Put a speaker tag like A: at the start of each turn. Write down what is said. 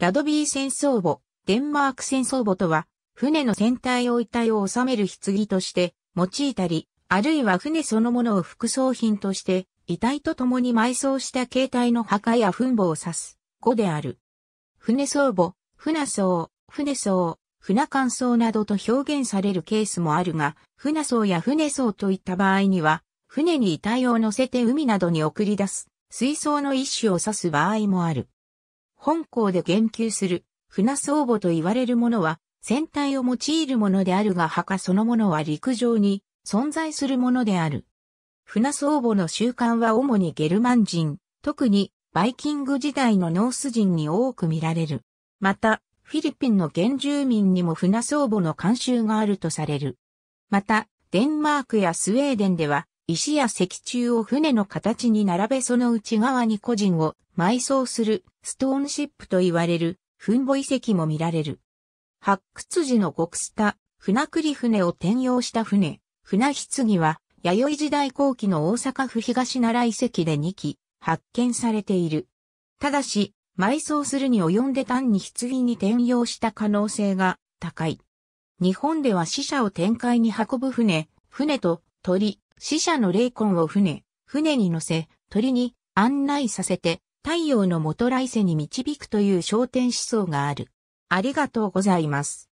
A: ラドビー戦争簿、デンマーク戦争簿とは、船の船体を遺体を収める棺として用いたり、あるいは船そのものを副葬品として、遺体と共に埋葬した形態の墓や墳墓を指す、語である。船葬簿、船葬、船葬、船乾葬などと表現されるケースもあるが、船葬や船葬といった場合には、船に遺体を乗せて海などに送り出す、水槽の一種を指す場合もある。本校で言及する、船相母と言われるものは、船体を用いるものであるが墓そのものは陸上に存在するものである。船相母の習慣は主にゲルマン人、特にバイキング時代のノース人に多く見られる。また、フィリピンの原住民にも船相母の慣習があるとされる。また、デンマークやスウェーデンでは、石や石柱を船の形に並べその内側に個人を埋葬するストーンシップと言われる墳墓遺跡も見られる。発掘時の極スタ、船栗船を転用した船、船棺は弥生時代後期の大阪府東奈良遺跡で2基発見されている。ただし、埋葬するに及んで単に棺に転用した可能性が高い。日本では死者を展開に運ぶ船、船と鳥、死者の霊魂を船、船に乗せ、鳥に案内させて、太陽の元来世に導くという焦点思想がある。ありがとうございます。